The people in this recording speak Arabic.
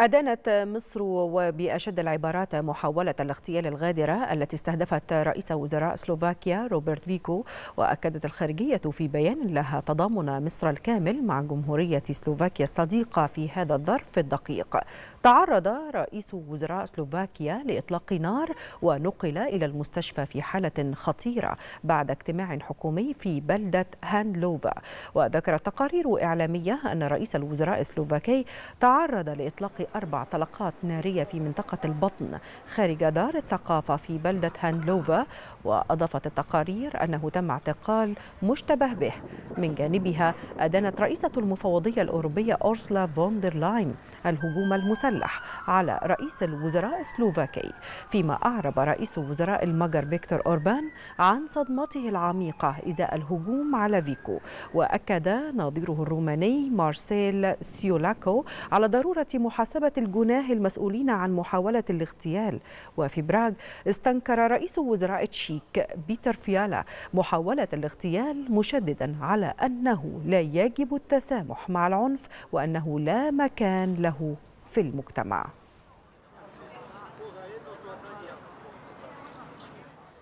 أدانت مصر وبأشد العبارات محاولة الاغتيال الغادرة التي استهدفت رئيس وزراء سلوفاكيا روبرت فيكو وأكدت الخارجية في بيان لها تضامن مصر الكامل مع جمهورية سلوفاكيا الصديقة في هذا الظرف الدقيق تعرض رئيس وزراء سلوفاكيا لإطلاق نار ونقل إلى المستشفى في حالة خطيرة بعد اجتماع حكومي في بلدة هانلوفا وذكرت تقارير إعلامية أن رئيس الوزراء السلوفاكي تعرض لإطلاق أربع طلقات نارية في منطقة البطن خارج دار الثقافة في بلدة هانلوفا وأضافت التقارير أنه تم اعتقال مشتبه به من جانبها أدانت رئيسة المفوضية الأوروبية أورسلا فوندرلاين لاين الهجوم المسلح على رئيس الوزراء السلوفاكي فيما أعرب رئيس وزراء المجر فيكتور أوربان عن صدمته العميقة إزاء الهجوم على فيكو وأكد نظيره الروماني مارسيل سيولاكو على ضرورة محاسبة حاسبت الجناه المسؤولين عن محاولة الاغتيال وفي براغ استنكر رئيس وزراء تشيك بيتر فيالا محاولة الاغتيال مشددا على أنه لا يجب التسامح مع العنف وأنه لا مكان له في المجتمع